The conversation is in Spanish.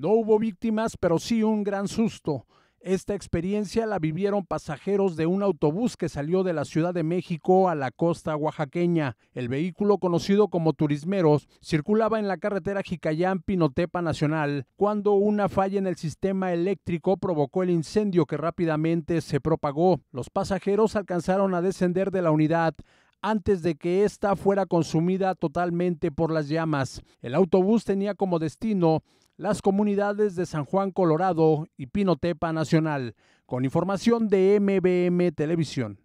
No hubo víctimas, pero sí un gran susto. Esta experiencia la vivieron pasajeros de un autobús que salió de la Ciudad de México a la costa oaxaqueña. El vehículo, conocido como Turismeros, circulaba en la carretera Jicayán-Pinotepa Nacional cuando una falla en el sistema eléctrico provocó el incendio que rápidamente se propagó. Los pasajeros alcanzaron a descender de la unidad antes de que ésta fuera consumida totalmente por las llamas. El autobús tenía como destino las comunidades de San Juan Colorado y Pinotepa Nacional, con información de MBM Televisión.